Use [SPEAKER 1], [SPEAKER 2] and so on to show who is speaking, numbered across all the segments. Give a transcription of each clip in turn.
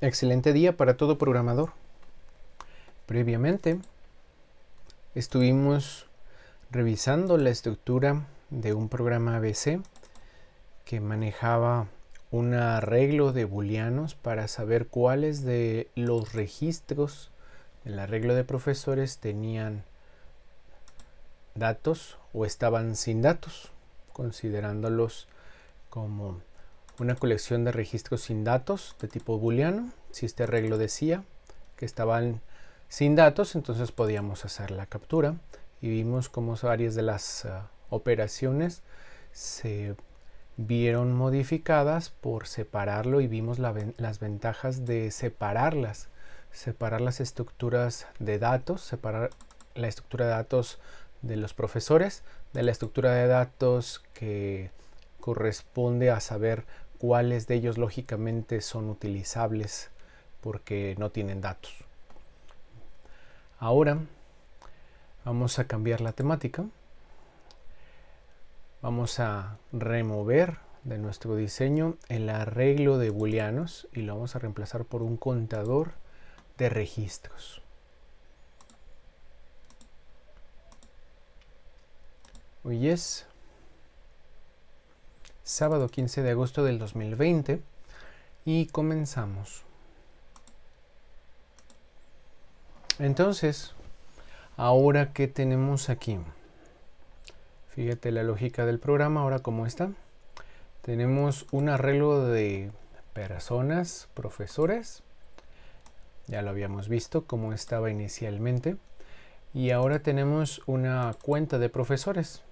[SPEAKER 1] Excelente día para todo programador. Previamente estuvimos revisando la estructura de un programa ABC que manejaba un arreglo de booleanos para saber cuáles de los registros del arreglo de profesores tenían datos o estaban sin datos, considerándolos como una colección de registros sin datos de tipo booleano. Si este arreglo decía que estaban sin datos, entonces podíamos hacer la captura y vimos cómo varias de las ah, operaciones se vieron modificadas por separarlo y vimos las ventajas de separarlas, separar las estructuras de datos, separar la estructura de datos de los profesores de la estructura de datos que corresponde a saber cuáles de ellos lógicamente son utilizables porque no tienen datos. Ahora vamos a cambiar la temática. Vamos a remover de nuestro diseño el arreglo de booleanos y lo vamos a reemplazar por un contador de registros sábado 15 de agosto del 2020 y comenzamos. Entonces, ahora que tenemos aquí, fíjate la lógica del programa, ahora como está, tenemos un arreglo de personas, profesores, ya lo habíamos visto cómo estaba inicialmente, y ahora tenemos una cuenta de profesores,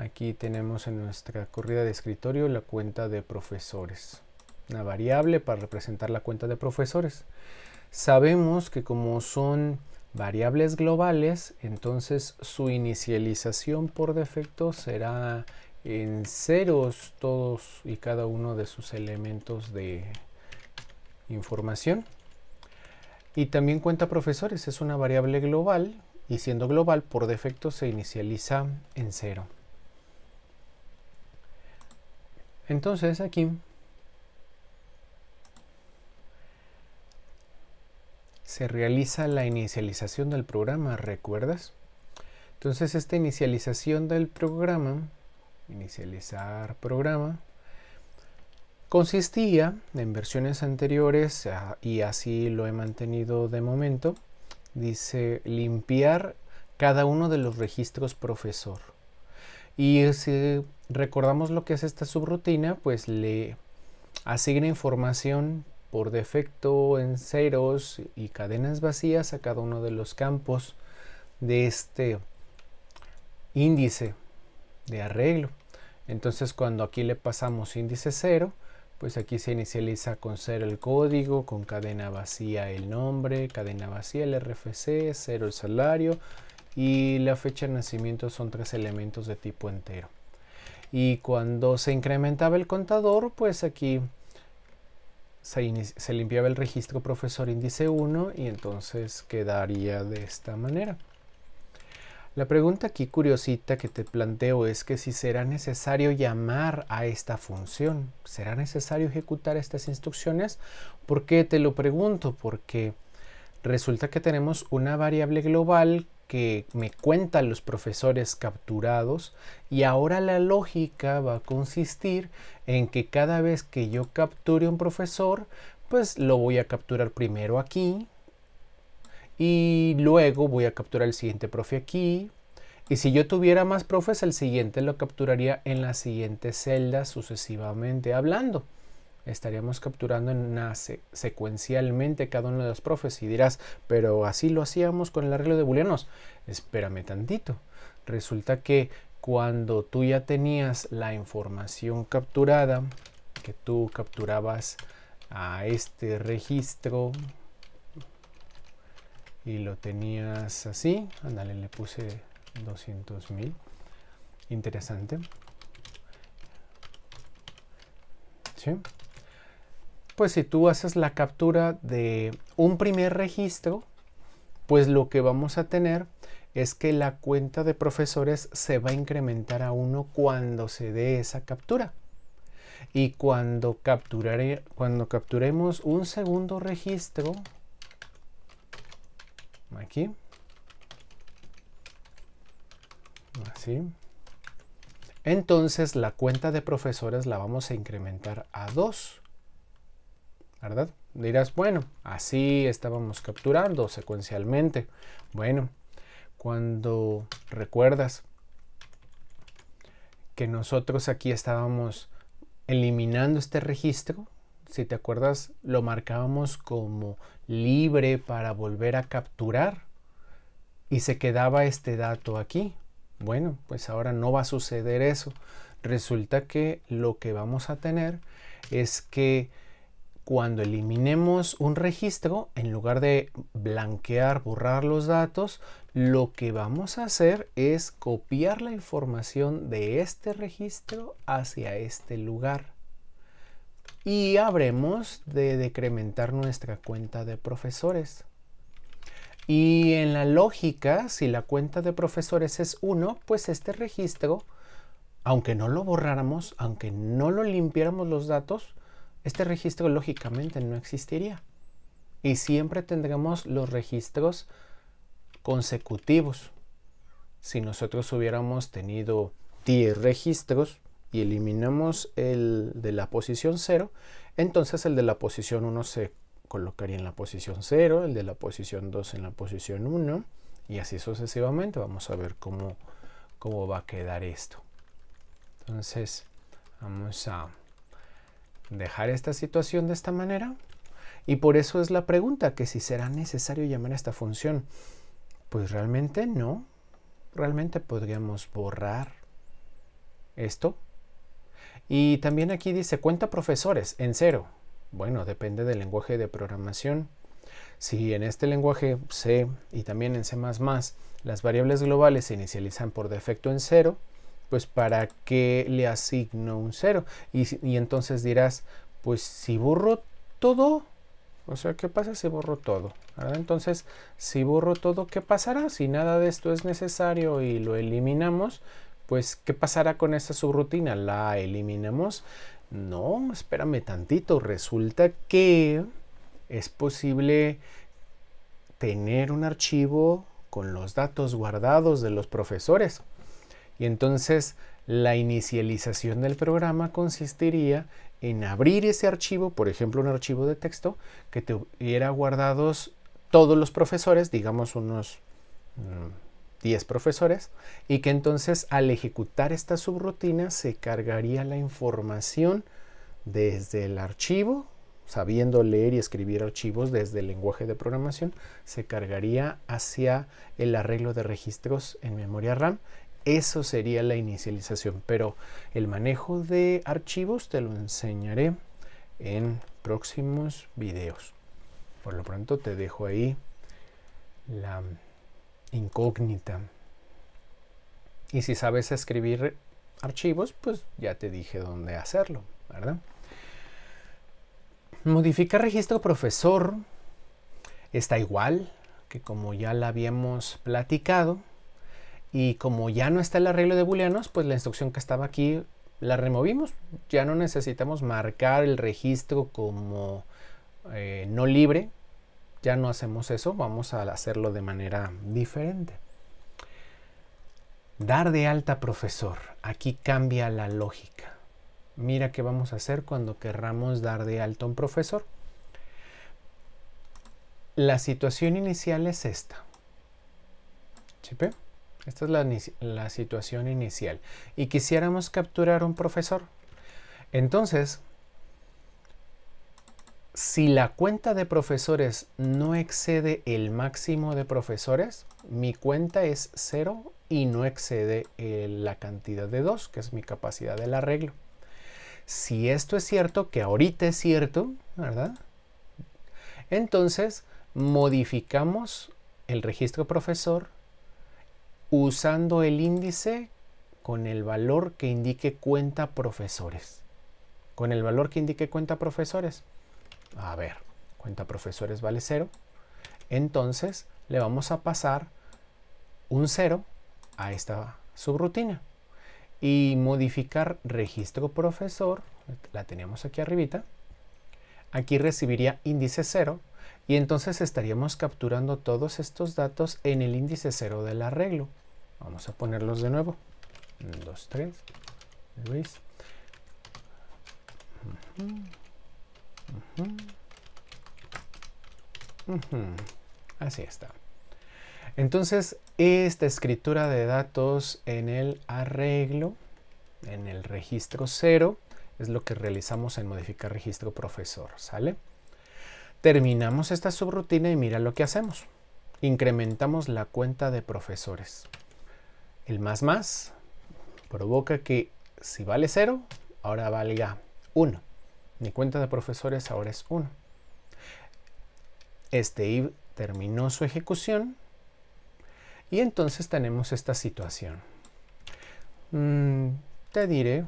[SPEAKER 1] Aquí tenemos en nuestra corrida de escritorio la cuenta de profesores. Una variable para representar la cuenta de profesores. Sabemos que como son variables globales, entonces su inicialización por defecto será en ceros todos y cada uno de sus elementos de información. Y también cuenta profesores, es una variable global y siendo global por defecto se inicializa en cero. Entonces aquí se realiza la inicialización del programa, ¿recuerdas? Entonces esta inicialización del programa, inicializar programa, consistía en versiones anteriores ah, y así lo he mantenido de momento, dice limpiar cada uno de los registros profesor. Y si recordamos lo que es esta subrutina, pues le asigna información por defecto en ceros y cadenas vacías a cada uno de los campos de este índice de arreglo. Entonces cuando aquí le pasamos índice 0, pues aquí se inicializa con cero el código, con cadena vacía el nombre, cadena vacía el RFC, 0 el salario, y la fecha de nacimiento son tres elementos de tipo entero. Y cuando se incrementaba el contador, pues aquí se, limpiaba el registro profesor índice 1 y entonces quedaría de esta manera. La pregunta aquí curiosita que te planteo es que si será necesario llamar a esta función, ¿será necesario ejecutar estas instrucciones? ¿Por qué te lo pregunto? Porque resulta que tenemos una variable global que me cuentan los profesores capturados y ahora la lógica va a consistir en que cada vez que yo capture un profesor, pues lo voy a capturar primero aquí y luego voy a capturar el siguiente profe aquí. Y si yo tuviera más profes, el siguiente lo capturaría en la siguiente celda sucesivamente hablando estaríamos capturando secuencialmente cada uno de los profes y dirás, pero así lo hacíamos con el arreglo de booleanos. Espérame tantito. Resulta que cuando tú ya tenías la información capturada, que tú capturabas a este registro y lo tenías así, ándale, le puse 200.000, interesante. ¿Sí? pues si tú haces la captura de un primer registro, pues lo que vamos a tener es que la cuenta de profesores se va a incrementar a uno cuando se dé esa captura. Y cuando, cuando capturemos un segundo registro, aquí, así, entonces la cuenta de profesores la vamos a incrementar a 2. ¿verdad? Dirás, bueno, así estábamos capturando secuencialmente. Bueno, cuando recuerdas que nosotros aquí estábamos eliminando este registro, si te acuerdas, lo marcábamos como libre para volver a capturar y se quedaba este dato aquí. Bueno, pues ahora no va a suceder eso. Resulta que lo que vamos a tener es que cuando eliminemos un registro, en lugar de blanquear, borrar los datos, lo que vamos a hacer es copiar la información de este registro hacia este lugar. Y habremos de decrementar nuestra cuenta de profesores. Y en la lógica, si la cuenta de profesores es 1, pues este registro, aunque no lo borráramos, aunque no lo limpiáramos los datos, este registro lógicamente no existiría. Y siempre tendremos los registros consecutivos. Si nosotros hubiéramos tenido 10 registros y eliminamos el de la posición 0, entonces el de la posición 1 se colocaría en la posición 0, el de la posición 2 en la posición 1 y así sucesivamente. Vamos a ver cómo, cómo va a quedar esto. Entonces vamos a dejar esta situación de esta manera? Y por eso es la pregunta, que si será necesario llamar a esta función. Pues realmente no. Realmente podríamos borrar esto. Y también aquí dice, cuenta profesores en cero. Bueno, depende del lenguaje de programación. Si en este lenguaje C y también en C++ las variables globales se inicializan por defecto en cero, pues para qué le asigno un cero? Y, entonces dirás, pues si borro todo, o sea, ¿qué pasa si borro todo? Entonces, si borro todo, ¿qué pasará? Si nada de esto es necesario y lo eliminamos, pues ¿qué pasará con esta subrutina? ¿La eliminamos? No, espérame tantito, resulta que es posible tener un archivo con los datos guardados de los profesores. Y entonces la inicialización del programa consistiría en abrir ese archivo, por ejemplo un archivo de texto, que tuviera guardados todos los profesores, digamos unos 10 mm, profesores, y que entonces al ejecutar esta subrutina se cargaría la información desde el archivo, sabiendo leer y escribir archivos desde el lenguaje de programación, se cargaría hacia el arreglo de registros en memoria RAM eso sería la inicialización, pero el manejo de archivos te lo enseñaré en próximos videos. Por lo pronto te dejo ahí la incógnita. Y si sabes escribir archivos, pues ya te dije dónde hacerlo, ¿verdad? Modificar registro profesor está igual que como ya la habíamos platicado y como ya no está el arreglo de booleanos, pues la instrucción que estaba aquí la removimos. Ya no necesitamos marcar el registro como eh, no libre. Ya no hacemos eso, vamos a hacerlo de manera diferente. Dar de alta profesor. Aquí cambia la lógica. Mira qué vamos a hacer cuando querramos dar de alta un profesor. La situación inicial es esta. Esta es la, situación inicial. Y quisiéramos capturar un profesor. Entonces, si la cuenta de profesores no excede el máximo de profesores, mi cuenta es 0 y no excede eh, la cantidad de 2, que es mi capacidad del arreglo. Si esto es cierto, que ahorita es cierto, ¿verdad? Entonces modificamos el registro profesor usando el índice con el valor que indique cuenta profesores. Con el valor que indique cuenta profesores. A ver, cuenta profesores vale 0. Entonces le vamos a pasar un cero a esta subrutina. Y modificar registro profesor, la teníamos aquí arribita. Aquí recibiría índice 0 y entonces estaríamos capturando todos estos datos en el índice cero del arreglo. Vamos a ponerlos de nuevo. 2, 3. Así está. Entonces, esta escritura de datos en el arreglo, en el registro cero, es lo que realizamos en modificar registro profesor, ¿sale? Terminamos esta subrutina y mira lo que hacemos. Incrementamos la cuenta de profesores. El más más provoca que si vale 0, ahora valga 1. Mi cuenta de profesores ahora es 1. Este if terminó su ejecución y entonces tenemos esta situación. Mm, te diré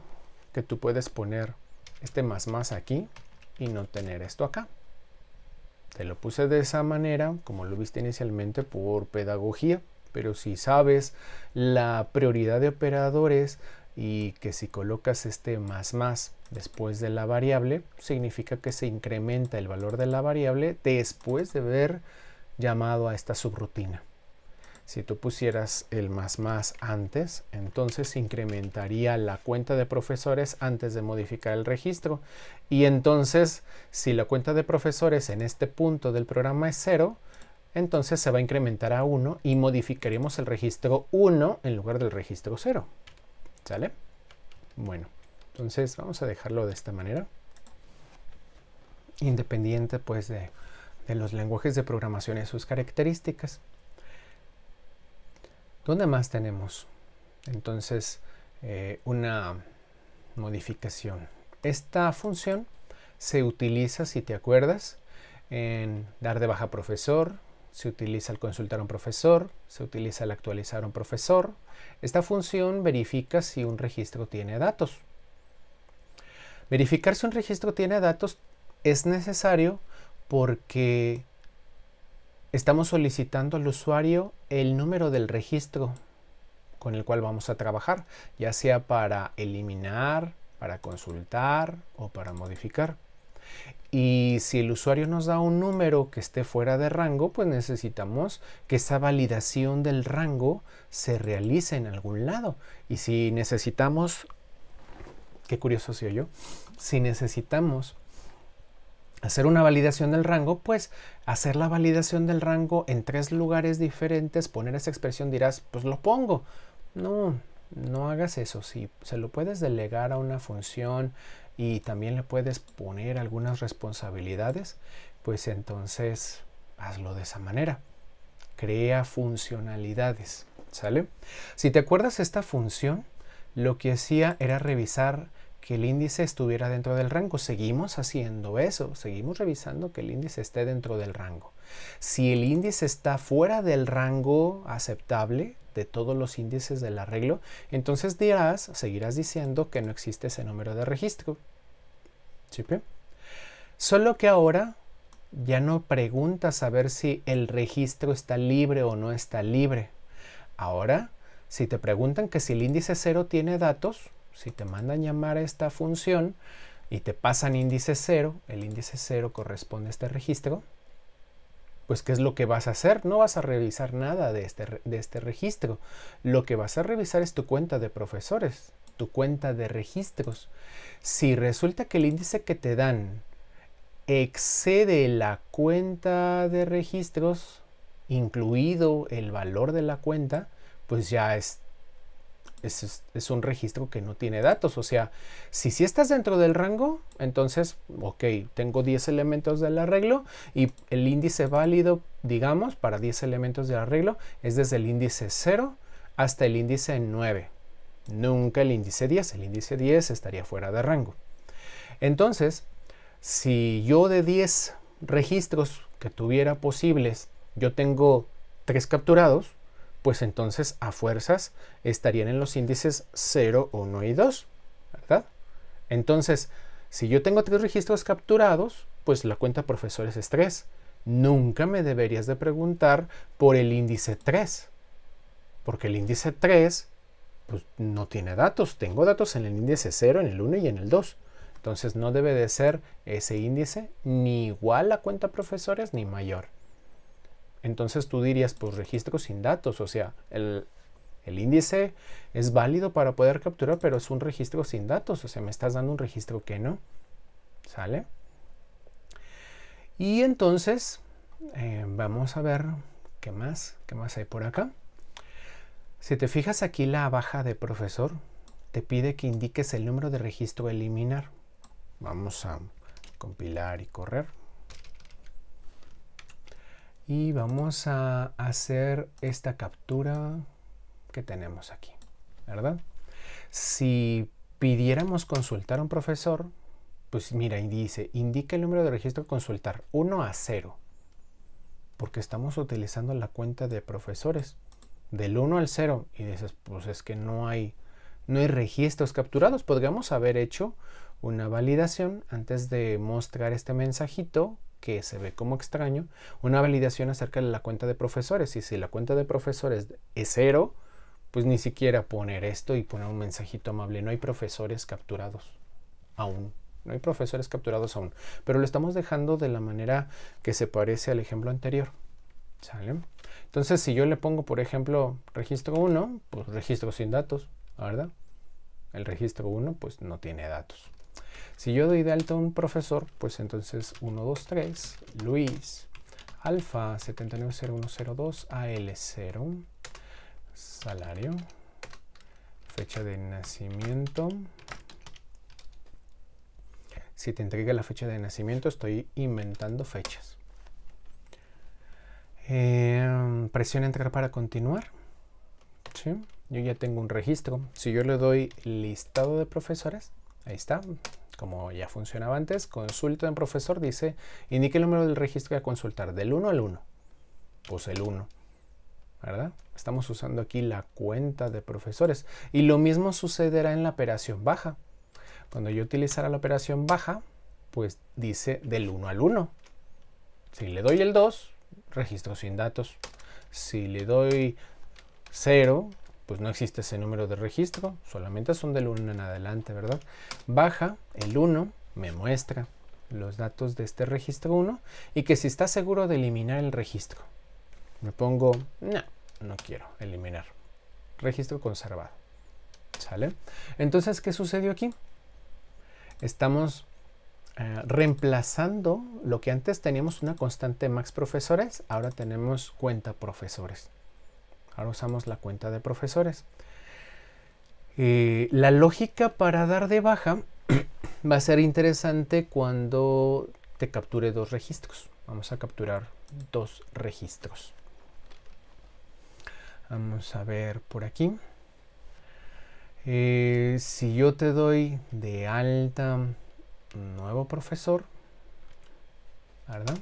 [SPEAKER 1] que tú puedes poner este más más aquí y no tener esto acá. Te lo puse de esa manera, como lo viste inicialmente, por pedagogía. Pero si sabes la prioridad de operadores y que si colocas este más más después de la variable, significa que se incrementa el valor de la variable después de haber llamado a esta subrutina. Si tú pusieras el más más antes, entonces incrementaría la cuenta de profesores antes de modificar el registro. Y entonces, si la cuenta de profesores en este punto del programa es cero, entonces se va a incrementar a 1 y modificaremos el registro 1 en lugar del registro 0. ¿Sale? Bueno, entonces vamos a dejarlo de esta manera. Independiente pues de, los lenguajes de programación y sus características. ¿Dónde más tenemos? Entonces, eh, una modificación. Esta función se utiliza, si te acuerdas, en dar de baja profesor, se utiliza al consultar a un profesor, se utiliza al actualizar a un profesor. Esta función verifica si un registro tiene datos. Verificar si un registro tiene datos es necesario porque estamos solicitando al usuario el número del registro con el cual vamos a trabajar, ya sea para eliminar, para consultar o para modificar. Y si el usuario nos da un número que esté fuera de rango, pues necesitamos que esa validación del rango se realice en algún lado. Y si necesitamos, qué curioso soy yo, si necesitamos hacer una validación del rango, pues hacer la validación del rango en tres lugares diferentes, poner esa expresión, dirás, pues lo pongo. No, no hagas eso. Si se lo puedes delegar a una función y también le puedes poner algunas responsabilidades, pues entonces hazlo de esa manera. Crea funcionalidades, ¿sale? Si te acuerdas esta función, lo que hacía era revisar que el índice estuviera dentro del rango. Seguimos haciendo eso, seguimos revisando que el índice esté dentro del rango. Si el índice está fuera del rango aceptable, de todos los índices del arreglo, entonces dirás, seguirás diciendo que no existe ese número de registro. ¿Sí? Solo que ahora ya no preguntas a ver si el registro está libre o no está libre. Ahora, si te preguntan que si el índice 0 tiene datos, si te mandan llamar a esta función y te pasan índice 0, el índice 0 corresponde a este registro, pues ¿qué es lo que vas a hacer? No vas a revisar nada de este, de este registro. Lo que vas a revisar es tu cuenta de profesores, tu cuenta de registros. Si resulta que el índice que te dan excede la cuenta de registros, incluido el valor de la cuenta, pues ya es es, un registro que no tiene datos. O sea, si si estás dentro del rango, entonces, ok, tengo 10 elementos del arreglo y el índice válido, digamos, para 10 elementos del arreglo es desde el índice 0 hasta el índice 9. Nunca el índice 10. El índice 10 estaría fuera de rango. Entonces, si yo de 10 registros que tuviera posibles, yo tengo 3 capturados, pues entonces a fuerzas estarían en los índices 0, 1 y 2, ¿verdad? Entonces, si yo tengo tres registros capturados, pues la cuenta profesores es 3. Nunca me deberías de preguntar por el índice 3, porque el índice 3 pues, no tiene datos. Tengo datos en el índice 0, en el 1 y en el 2. Entonces no debe de ser ese índice ni igual a cuenta profesores ni mayor. Entonces tú dirías, pues registro sin datos, o sea, el, índice es válido para poder capturar, pero es un registro sin datos, o sea, me estás dando un registro que no. ¿Sale? Y entonces, eh, vamos a ver qué más, qué más hay por acá. Si te fijas aquí la baja de profesor, te pide que indiques el número de registro a eliminar. Vamos a compilar y correr y vamos a hacer esta captura que tenemos aquí, ¿verdad? Si pidiéramos consultar a un profesor, pues mira, y dice, indica el número de registro consultar 1 a 0, porque estamos utilizando la cuenta de profesores del 1 al 0 y dices, pues es que no hay, no hay registros capturados. Podríamos haber hecho una validación antes de mostrar este mensajito que se ve como extraño, una validación acerca de la cuenta de profesores. Y si la cuenta de profesores es cero, pues ni siquiera poner esto y poner un mensajito amable. No hay profesores capturados aún. No hay profesores capturados aún. Pero lo estamos dejando de la manera que se parece al ejemplo anterior. Entonces, si yo le pongo, por ejemplo, registro 1, pues registro sin datos, ¿verdad? El registro 1, pues no tiene datos. Si yo doy de alta a un profesor, pues entonces 123 Luis alfa 790102 AL0 salario fecha de nacimiento si te entrega la fecha de nacimiento estoy inventando fechas eh, presión presiona entrar para continuar yo ya tengo un registro si yo le doy listado de profesores ahí está como ya funcionaba antes, consulta en profesor, dice, indique el número del registro a consultar, del 1 al 1. Pues el 1, ¿verdad? Estamos usando aquí la cuenta de profesores. Y lo mismo sucederá en la operación baja. Cuando yo utilizara la operación baja, pues dice del 1 al 1. Si le doy el 2, registro sin datos. Si le doy 0, pues no existe ese número de registro, solamente son del 1 en adelante, ¿verdad? Baja el 1, me muestra los datos de este registro 1 y que si está seguro de eliminar el registro. Me pongo, no, no quiero eliminar. Registro conservado. ¿Sale? Entonces, ¿qué sucedió aquí? Estamos eh, reemplazando lo que antes teníamos una constante max profesores, ahora tenemos cuenta profesores. Ahora usamos la cuenta de profesores. Eh, la lógica para dar de baja va a ser interesante cuando te capture dos registros. Vamos a capturar dos registros. Vamos a ver por aquí. Eh, si yo te doy de alta nuevo profesor, ¿verdad?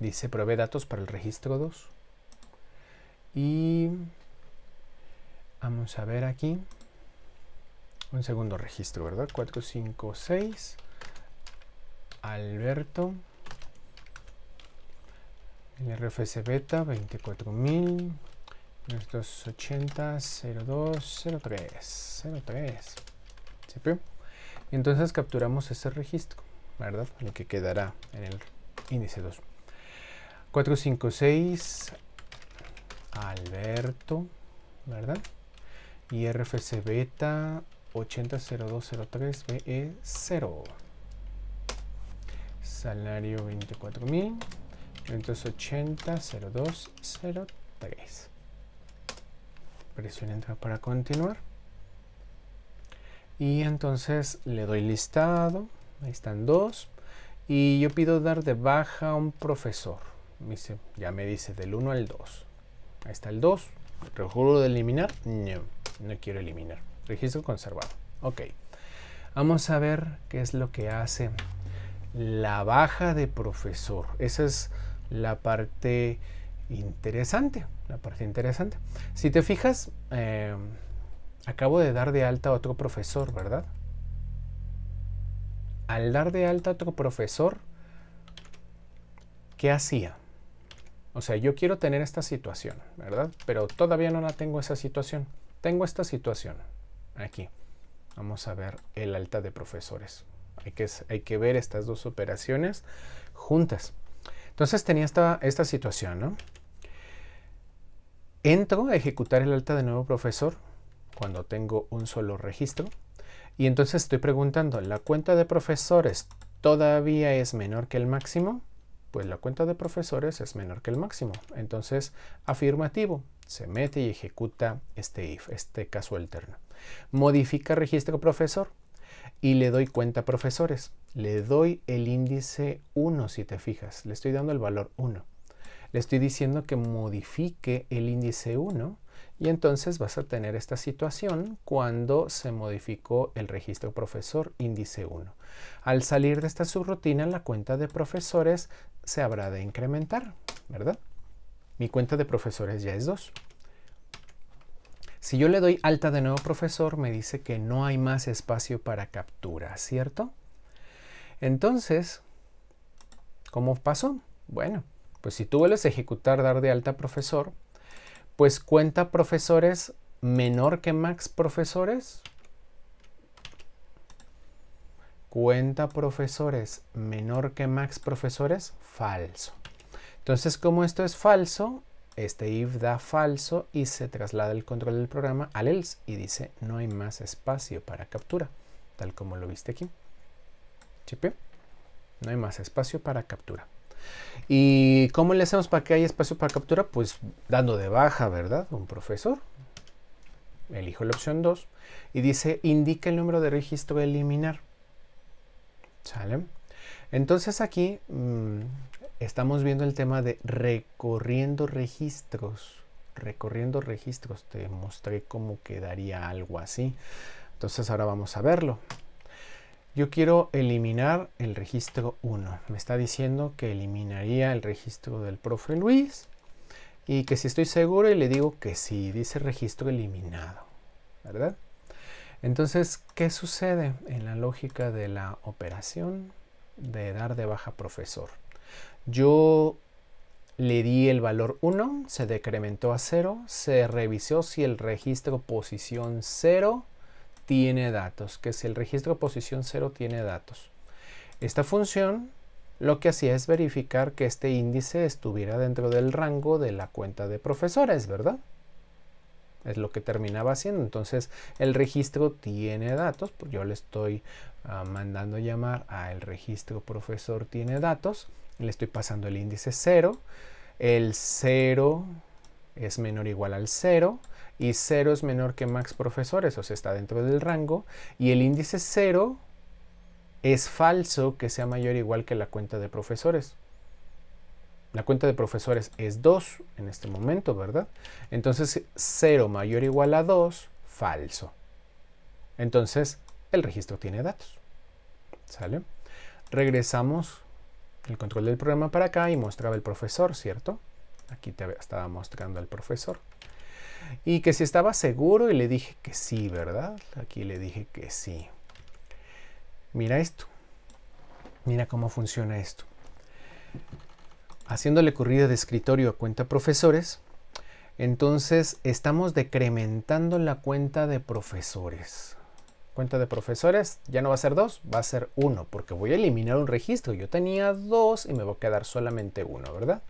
[SPEAKER 1] Dice provee datos para el registro 2. Y vamos a ver aquí. Un segundo registro, ¿verdad? 456. Alberto. El RFC beta 24000. 280 02 03 03. Y entonces capturamos ese registro, ¿verdad? Lo que quedará en el índice 2. 456 Alberto, ¿verdad? Y RFC beta 800203BE0. Salario 24.000. Entonces 800203. Presiona entrar para continuar. Y entonces le doy listado. Ahí están dos. Y yo pido dar de baja a un profesor. Me ya me dice del 1 al 2. Ahí está el 2. ¿Rejuro de eliminar? No, no quiero eliminar. Registro conservado. Ok. Vamos a ver qué es lo que hace la baja de profesor. Esa es la parte interesante. La parte interesante. Si te fijas, em, acabo de dar de alta a otro profesor, ¿verdad? Al dar de alta a otro profesor, ¿qué hacía? O sea, yo quiero tener esta situación, ¿verdad? Pero todavía no la tengo esa situación. Tengo esta situación aquí. Vamos a ver el alta de profesores. Hay que, ver estas dos operaciones juntas. Entonces tenía esta, esta situación, ¿no? Entro a ejecutar el alta de nuevo profesor cuando tengo un solo registro. Y entonces estoy preguntando, ¿la cuenta de profesores todavía es menor que el máximo? pues la cuenta de profesores es menor que el máximo. Entonces, afirmativo, se mete y ejecuta este if, este caso alterno. Modifica registro profesor y le doy cuenta profesores. Le doy el índice 1, si te fijas, le estoy dando el valor 1. Le estoy diciendo que modifique el índice 1 y entonces vas a tener esta situación cuando se modificó el registro profesor índice 1. Al salir de esta subrutina, la cuenta de profesores se habrá de incrementar, ¿verdad? Mi cuenta de profesores ya es 2. Si yo le doy alta de nuevo profesor, me dice que no hay más espacio para captura, ¿cierto? Entonces, ¿cómo pasó? Bueno, pues si tú vuelves a ejecutar dar de alta profesor, pues cuenta profesores menor que max profesores. Cuenta profesores menor que max profesores, falso. Entonces, como esto es falso, este if da falso y se traslada el control del programa al else y dice no hay más espacio para captura, tal como lo viste aquí. No hay más espacio para captura. ¿Y cómo le hacemos para que haya espacio para captura? Pues dando de baja, ¿verdad? Un profesor. Elijo la opción 2 y dice indica el número de registro a eliminar. ¿Sale? Entonces aquí mm, estamos viendo el tema de recorriendo registros. Recorriendo registros. Te mostré cómo quedaría algo así. Entonces ahora vamos a verlo. Yo quiero eliminar el registro 1. Me está diciendo que eliminaría el registro del profe Luis y que si estoy seguro y le digo que sí, dice registro eliminado, ¿verdad? Entonces, ¿qué sucede en la lógica de la operación de dar de baja profesor? Yo le di el valor 1, se decrementó a 0, se revisó si el registro posición 0 tiene datos, que es el registro posición 0 tiene datos. Esta función lo que hacía es verificar que este índice estuviera dentro del rango de la cuenta de profesores, ¿verdad? Es lo que terminaba haciendo. Entonces, el registro tiene datos, pues yo le estoy ah, mandando llamar a el registro profesor tiene datos, le estoy pasando el índice 0, el 0 es menor o igual al 0, y 0 es menor que max profesores, o sea, está dentro del rango. Y el índice 0 es falso que sea mayor o igual que la cuenta de profesores. La cuenta de profesores es 2 en este momento, ¿verdad? Entonces 0 mayor o igual a 2, falso. Entonces el registro tiene datos. ¿Sale? Regresamos el control del programa para acá y mostraba el profesor, ¿cierto? Aquí te estaba mostrando al profesor y que si estaba seguro y le dije que sí, ¿verdad? Aquí le dije que sí. Mira esto. Mira cómo funciona esto. Haciéndole corrida de escritorio a cuenta profesores, entonces estamos decrementando la cuenta de profesores. Cuenta de profesores ya no va a ser dos, va a ser uno, porque voy a eliminar un registro. Yo tenía dos y me va a quedar solamente uno, ¿verdad?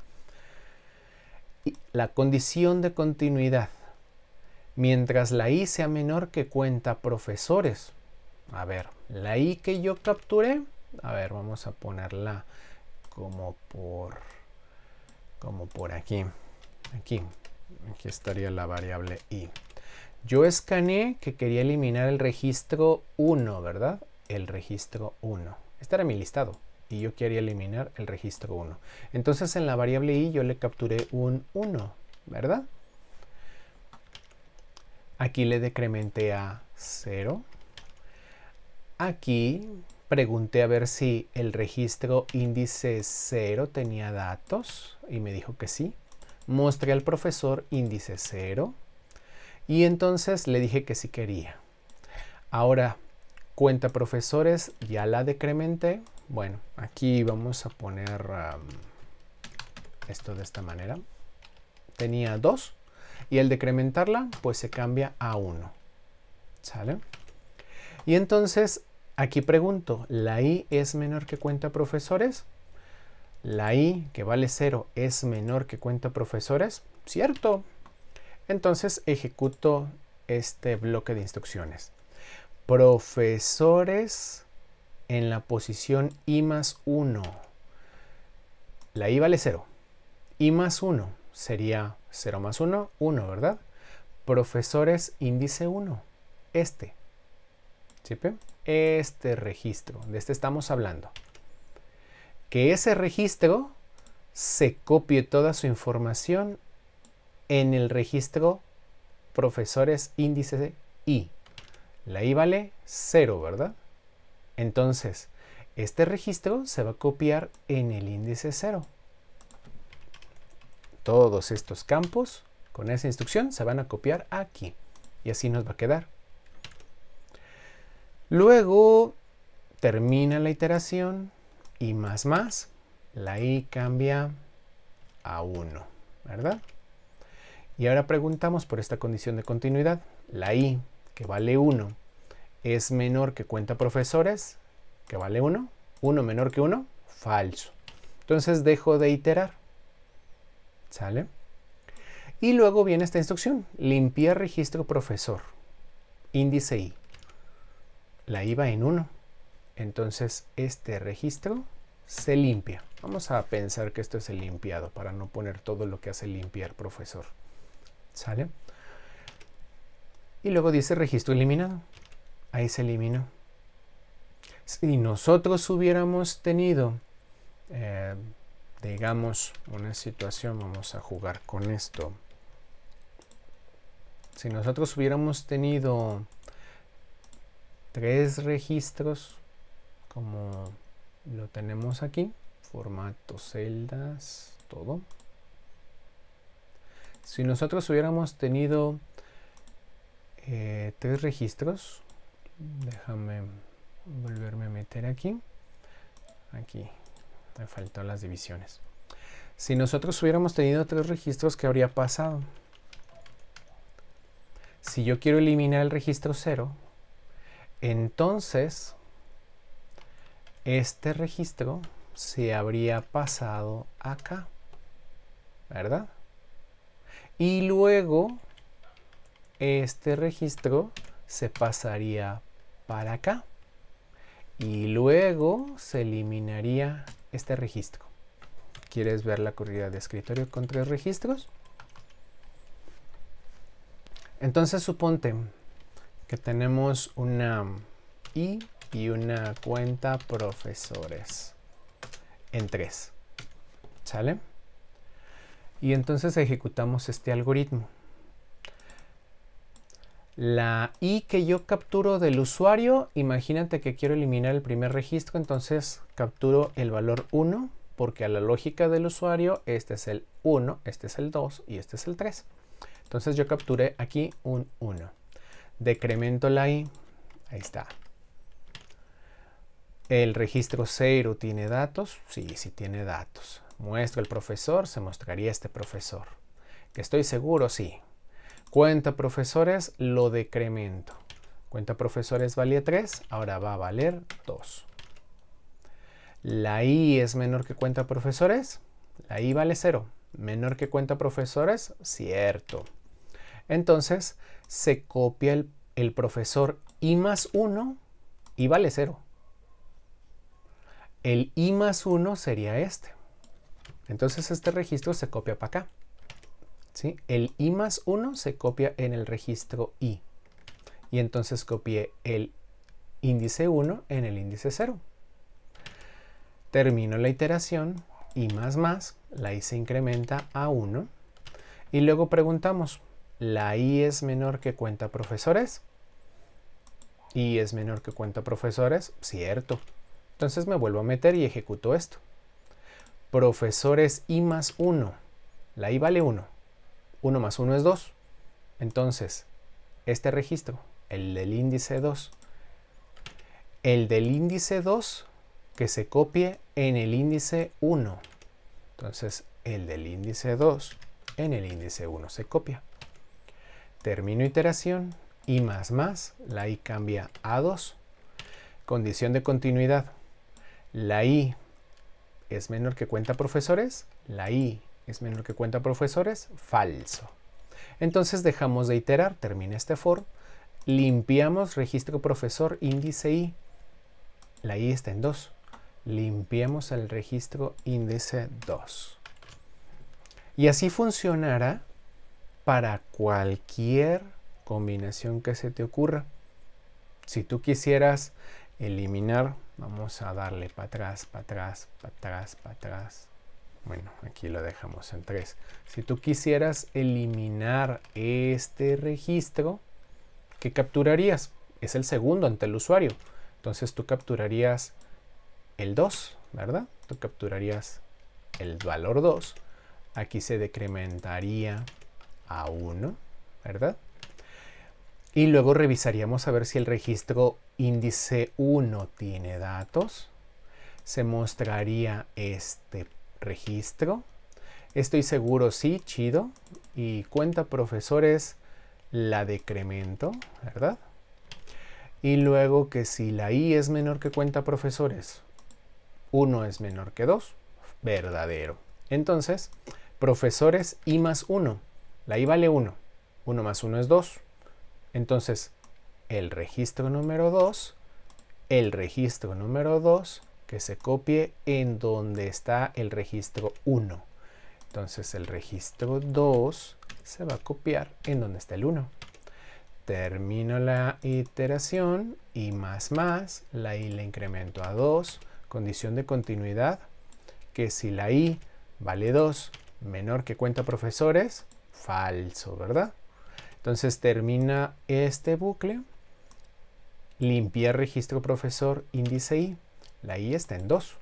[SPEAKER 1] Y la condición de continuidad mientras la I sea menor que cuenta profesores. A ver, la I que yo capturé, a ver, vamos a ponerla como por, como por aquí, aquí, aquí estaría la variable I. Yo escaneé que quería eliminar el registro 1, ¿verdad? El registro 1. Este era mi listado y yo quería eliminar el registro 1. Entonces en la variable i yo le capturé un 1, ¿verdad? Aquí le decrementé a 0. Aquí pregunté a ver si el registro índice 0 tenía datos y me dijo que sí. Mostré al profesor índice 0 y entonces le dije que sí quería. Ahora, cuenta profesores, ya la decrementé. Bueno, aquí vamos a poner esto de esta manera. Tenía 2 y al decrementarla pues se cambia a 1. ¿Sale? Y entonces aquí pregunto, ¿la i es menor que cuenta profesores? ¿La i que vale 0 es menor que cuenta profesores? Cierto. Entonces ejecuto este bloque de instrucciones. Profesores en la posición i más 1. La i vale 0. i más 1 sería 0 más 1, 1, ¿verdad? Profesores índice 1, este. ¿Sí? Este registro, de este estamos hablando. Que ese registro se copie toda su información en el registro profesores índice I. La I vale 0, ¿verdad? Entonces, este registro se va a copiar en el índice 0. Todos estos campos con esa instrucción se van a copiar aquí. Y así nos va a quedar. Luego termina la iteración y más más. La i cambia a 1, ¿verdad? Y ahora preguntamos por esta condición de continuidad. La i, que vale 1, es menor que cuenta profesores, que vale 1. 1 menor que 1, falso. Entonces dejo de iterar. ¿Sale? Y luego viene esta instrucción, limpiar registro profesor, índice I. La iba en 1. Entonces este registro se limpia. Vamos a pensar que esto es el limpiado para no poner todo lo que hace limpiar profesor. ¿Sale? Y luego dice registro eliminado. Ahí se eliminó. Si nosotros hubiéramos tenido... Eh, digamos una situación, vamos a jugar con esto. Si nosotros hubiéramos tenido tres registros, como lo tenemos aquí, formato, celdas, todo. Si nosotros hubiéramos tenido eh, tres registros, déjame volverme a meter aquí, aquí, me faltó las divisiones. Si nosotros hubiéramos tenido tres registros, ¿qué habría pasado? Si yo quiero eliminar el registro cero, entonces este registro se habría pasado acá, ¿verdad? Y luego este registro se pasaría para acá y luego se eliminaría este registro. ¿Quieres ver la corrida de escritorio con tres registros? Entonces suponte que tenemos una I y una cuenta profesores en tres. ¿Sale? Y entonces ejecutamos este algoritmo la I que yo capturo del usuario, imagínate que quiero eliminar el primer registro, entonces capturo el valor 1, porque a la lógica del usuario este es el 1, este es el 2 y este es el 3. Entonces yo capturé aquí un 1. Decremento la I, ahí está. El registro 0 tiene datos, sí, sí tiene datos. Muestro el profesor, se mostraría este profesor. Que estoy seguro, sí, Cuenta profesores lo decremento. Cuenta profesores valía 3, ahora va a valer 2. La I es menor que cuenta profesores. La I vale 0. Menor que cuenta profesores, cierto. Entonces se copia el, profesor I más 1 y vale 0. El I más 1 sería este. Entonces este registro se copia para acá. El i más 1 se copia en el registro i. Y entonces copié el índice 1 en el índice 0. Termino la iteración, i más más, la i se incrementa a 1. Y luego preguntamos, ¿la i es menor que cuenta profesores? i es menor que cuenta profesores, cierto. Entonces me vuelvo a meter y ejecuto esto. Profesores i más 1. La i vale 1. 1 más 1 es 2. Entonces, este registro, el del índice 2, el del índice 2 que se copie en el índice 1. Entonces, el del índice 2 en el índice 1 se copia. Termino iteración, y más más, la i cambia a 2. Condición de continuidad. La i es menor que cuenta profesores, la i es menor que cuenta profesores, falso. Entonces dejamos de iterar, termina este for, limpiamos registro profesor índice i, la i está en 2, limpiamos el registro índice 2. Y así funcionará para cualquier combinación que se te ocurra. Si tú quisieras eliminar, vamos a darle para atrás, para atrás, para atrás, para atrás, bueno, aquí lo dejamos en 3. Si tú quisieras eliminar este registro, ¿qué capturarías? Es el segundo ante el usuario. Entonces tú capturarías el 2, ¿verdad? Tú capturarías el valor 2. Aquí se decrementaría a 1, ¿verdad? Y luego revisaríamos a ver si el registro índice 1 tiene datos. Se mostraría este registro. Estoy seguro, sí, chido. Y cuenta profesores la decremento, ¿verdad? Y luego que si la i es menor que cuenta profesores, 1 es menor que 2, verdadero. Entonces, profesores i más 1, la i vale 1, 1 más 1 es 2. Entonces, el registro número 2, el registro número 2 se copie en donde está el registro 1. Entonces el registro 2 se va a copiar en donde está el 1. Termino la iteración y más más, la i le incremento a 2, condición de continuidad, que si la i vale 2 menor que cuenta profesores, falso, ¿verdad? Entonces termina este bucle, limpiar registro profesor índice i, la i está en 2.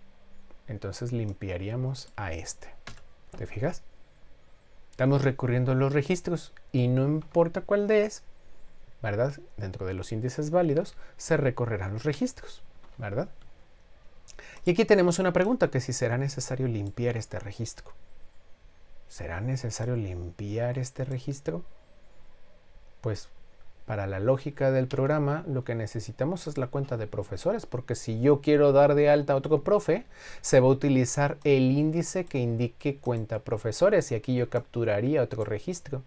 [SPEAKER 1] Entonces limpiaríamos a este. ¿Te fijas? Estamos recorriendo los registros y no importa cuál de es, ¿verdad? Dentro de los índices válidos se recorrerán los registros, ¿verdad? Y aquí tenemos una pregunta que si será necesario limpiar este registro. ¿Será necesario limpiar este registro? Pues para la lógica del programa, lo que necesitamos es la cuenta de profesores, porque si yo quiero dar de alta a otro profe, se va a utilizar el índice que indique cuenta profesores y aquí yo capturaría otro registro.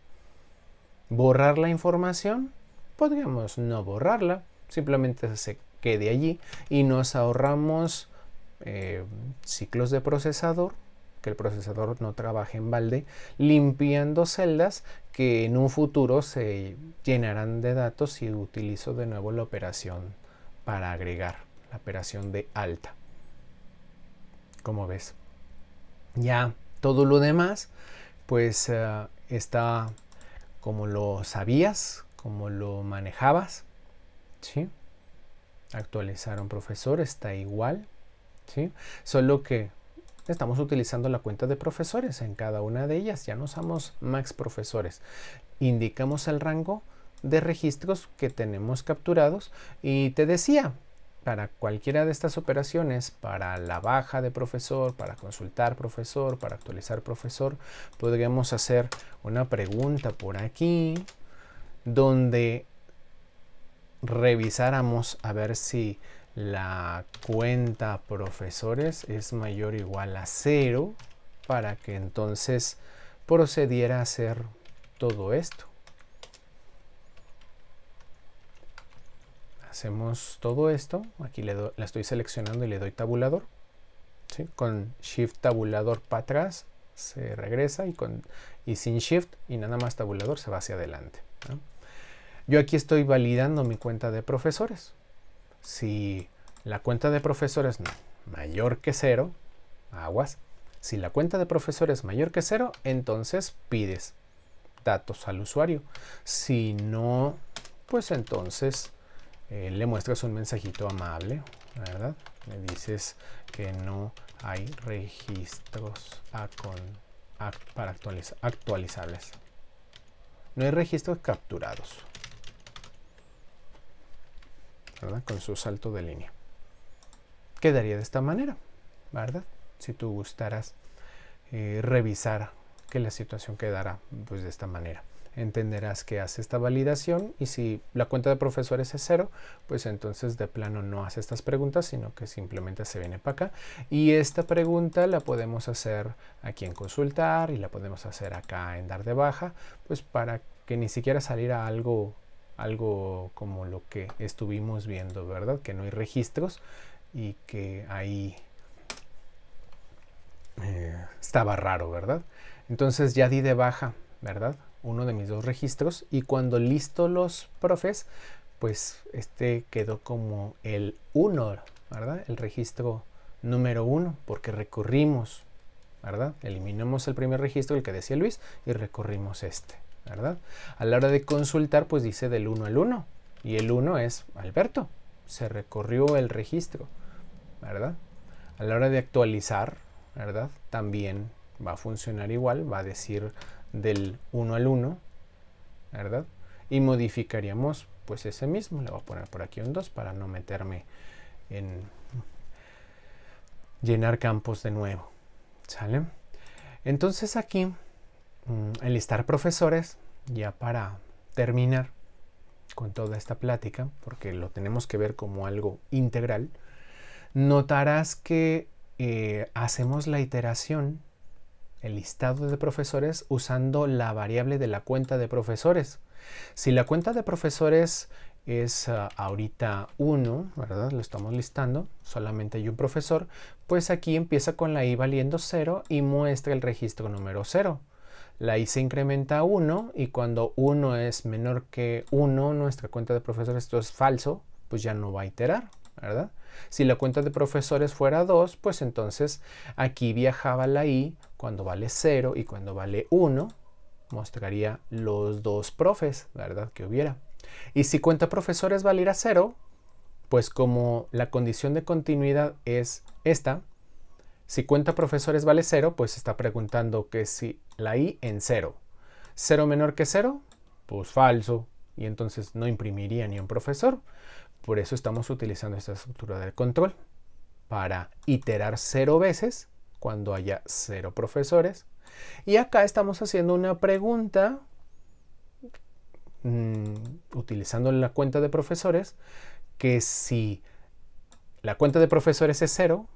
[SPEAKER 1] ¿Borrar la información? Podríamos no borrarla, simplemente se quede allí y nos ahorramos eh, ciclos de procesador que el procesador no trabaje en balde, limpiando celdas que en un futuro se llenarán de datos y utilizo de nuevo la operación para agregar, la operación de alta. Como ves, ya todo lo demás pues eh, está como lo sabías, como lo manejabas, ¿sí? Actualizaron profesor, está igual, ¿sí? Solo que estamos utilizando la cuenta de profesores en cada una de ellas. Ya no somos max profesores. Indicamos el rango de registros que tenemos capturados y te decía, para cualquiera de estas operaciones, para la baja de profesor, para consultar profesor, para actualizar profesor, podríamos hacer una pregunta por aquí donde revisáramos a ver si la cuenta profesores es mayor o igual a cero para que entonces procediera a hacer todo esto. Hacemos todo esto, aquí le la estoy seleccionando y le doy tabulador. Con Shift tabulador para atrás se regresa y, con, y sin Shift y nada más tabulador se va hacia adelante. Yo aquí estoy validando mi cuenta de profesores. Si la cuenta de profesores es mayor que cero, aguas. Si la cuenta de profesor es mayor que cero, entonces pides datos al usuario. Si no, pues entonces eh, le muestras un mensajito amable, ¿verdad? Le dices que no hay registros para actualizables. No hay registros capturados. ¿verdad? Con su salto de línea quedaría de esta manera, ¿verdad? Si tú gustaras eh, revisar que la situación quedara pues de esta manera. Entenderás que hace esta validación y si la cuenta de profesores es cero, pues entonces de plano no hace estas preguntas, sino que simplemente se viene para acá. Y esta pregunta la podemos hacer aquí en consultar y la podemos hacer acá en dar de baja, pues para que ni siquiera saliera algo algo como lo que estuvimos viendo, ¿verdad? Que no hay registros y que ahí eh, estaba raro, ¿verdad? Entonces ya di de baja, ¿verdad? Uno de mis dos registros y cuando listo los profes, pues este quedó como el uno, ¿verdad? El registro número uno porque recorrimos, ¿verdad? Eliminamos el primer registro, el que decía Luis, y recorrimos este, ¿verdad? A la hora de consultar, pues dice del 1 al 1 y el 1 es Alberto, se recorrió el registro. ¿verdad? A la hora de actualizar, ¿verdad? También va a funcionar igual, va a decir del 1 al 1, ¿verdad? Y modificaríamos pues ese mismo, le voy a poner por aquí un 2 para no meterme en llenar campos de nuevo, ¿sale? Entonces aquí, mm, listar profesores, ya para terminar con toda esta plática, porque lo tenemos que ver como algo integral, notarás que eh, hacemos la iteración, el listado de profesores, usando la variable de la cuenta de profesores. Si la cuenta de profesores es ah, ahorita 1, ¿verdad? Lo estamos listando, solamente hay un profesor, pues aquí empieza con la i valiendo 0 y muestra el registro número 0. La i se incrementa a 1 y cuando 1 es menor que 1, nuestra cuenta de profesores, esto es falso, pues ya no va a iterar. Si la cuenta de profesores fuera 2, pues entonces aquí viajaba la i cuando vale 0 y cuando vale 1, mostraría los dos profes, ¿verdad? Que hubiera. Y si cuenta profesores valiera 0, pues como la condición de continuidad es esta, si cuenta profesores vale 0, pues está preguntando que si la i en 0. 0 menor que 0, pues falso, y entonces no imprimiría ni un profesor. Por eso estamos utilizando esta estructura del control para iterar cero veces cuando haya cero profesores. Y acá estamos haciendo una pregunta mm, utilizando la cuenta de profesores que si la cuenta de profesores es cero,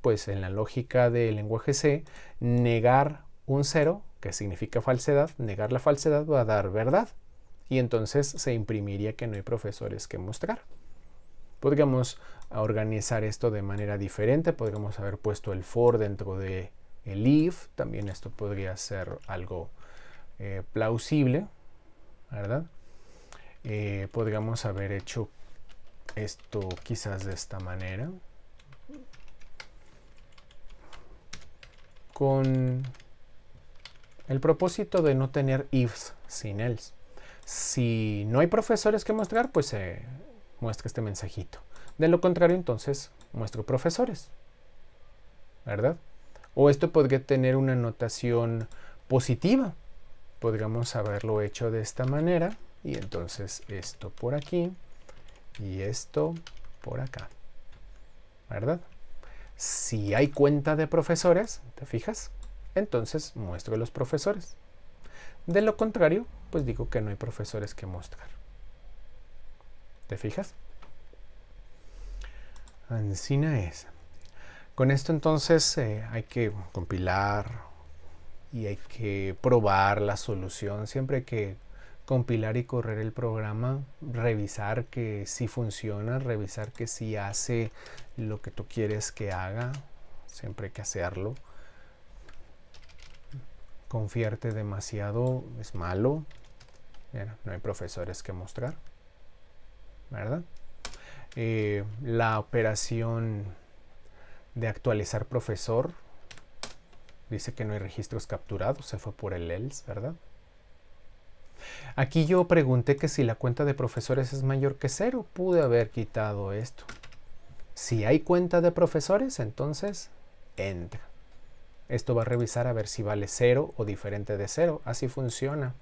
[SPEAKER 1] pues en la lógica del lenguaje C, negar un cero, que significa falsedad, negar la falsedad va a dar verdad y entonces se imprimiría que no hay profesores que mostrar. Podríamos organizar esto de manera diferente, podríamos haber puesto el for dentro de el if, también esto podría ser algo eh, plausible, ¿verdad? Eh, podríamos haber hecho esto quizás de esta manera. Con el propósito de no tener ifs sin else. Si no hay profesores que mostrar, pues se muestra este mensajito. De lo contrario, entonces muestro profesores. ¿Verdad? O esto podría tener una notación positiva. Podríamos haberlo hecho de esta manera. Y entonces esto por aquí y esto por acá. ¿Verdad? Si hay cuenta de profesores, ¿te fijas? Entonces muestro los profesores. De lo contrario, pues digo que no hay profesores que mostrar. ¿Te fijas? Ancina es. Con esto entonces eh, hay que compilar y hay que probar la solución. Siempre hay que compilar y correr el programa, revisar que sí funciona, revisar que sí hace lo que tú quieres que haga. Siempre hay que hacerlo confiarte demasiado es malo. no hay profesores que mostrar. ¿Verdad? Eh, la operación de actualizar profesor dice que no hay registros capturados, se fue por el ELSE, ¿verdad? Aquí yo pregunté que si la cuenta de profesores es mayor que cero, pude haber quitado esto. Si hay cuenta de profesores, entonces entra. Esto va a revisar a ver si vale 0 o diferente de 0. Así funciona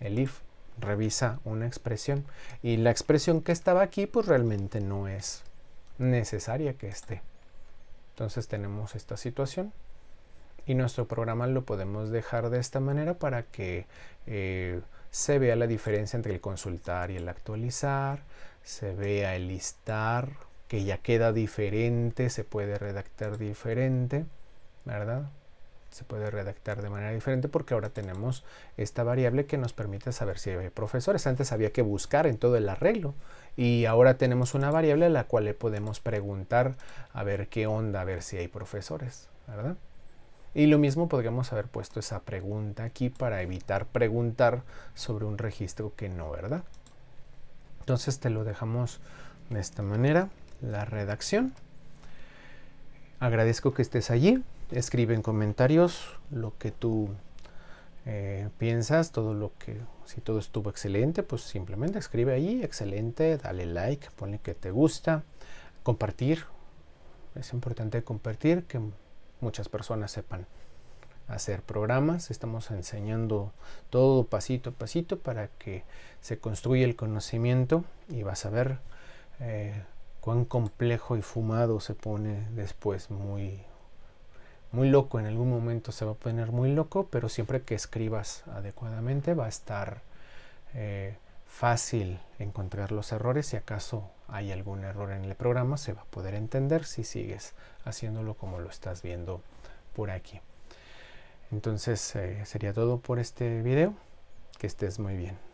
[SPEAKER 1] el if. Revisa una expresión. Y la expresión que estaba aquí, pues realmente no es necesaria que esté. Entonces tenemos esta situación. Y nuestro programa lo podemos dejar de esta manera para que eh, se vea la diferencia entre el consultar y el actualizar. Se vea el listar, que ya queda diferente, se puede redactar diferente. ¿verdad? Se puede redactar de manera diferente porque ahora tenemos esta variable que nos permite saber si hay profesores. Antes había que buscar en todo el arreglo y ahora tenemos una variable a la cual le podemos preguntar a ver qué onda, a ver si hay profesores, ¿verdad? Y lo mismo podríamos haber puesto esa pregunta aquí para evitar preguntar sobre un registro que no, ¿verdad? Entonces te lo dejamos de esta manera, la redacción. Agradezco que estés allí escribe en comentarios lo que tú eh, piensas, todo lo que, si todo estuvo excelente, pues simplemente escribe ahí, excelente, dale like, ponle que te gusta, compartir, es importante compartir, que muchas personas sepan hacer programas, estamos enseñando todo pasito a pasito para que se construya el conocimiento y vas a ver eh, cuán complejo y fumado se pone después muy muy loco, en algún momento se va a poner muy loco, pero siempre que escribas adecuadamente va a estar eh, fácil encontrar los errores. Si acaso hay algún error en el programa, se va a poder entender si sigues haciéndolo como lo estás viendo por aquí. Entonces eh, sería todo por este video. Que estés muy bien.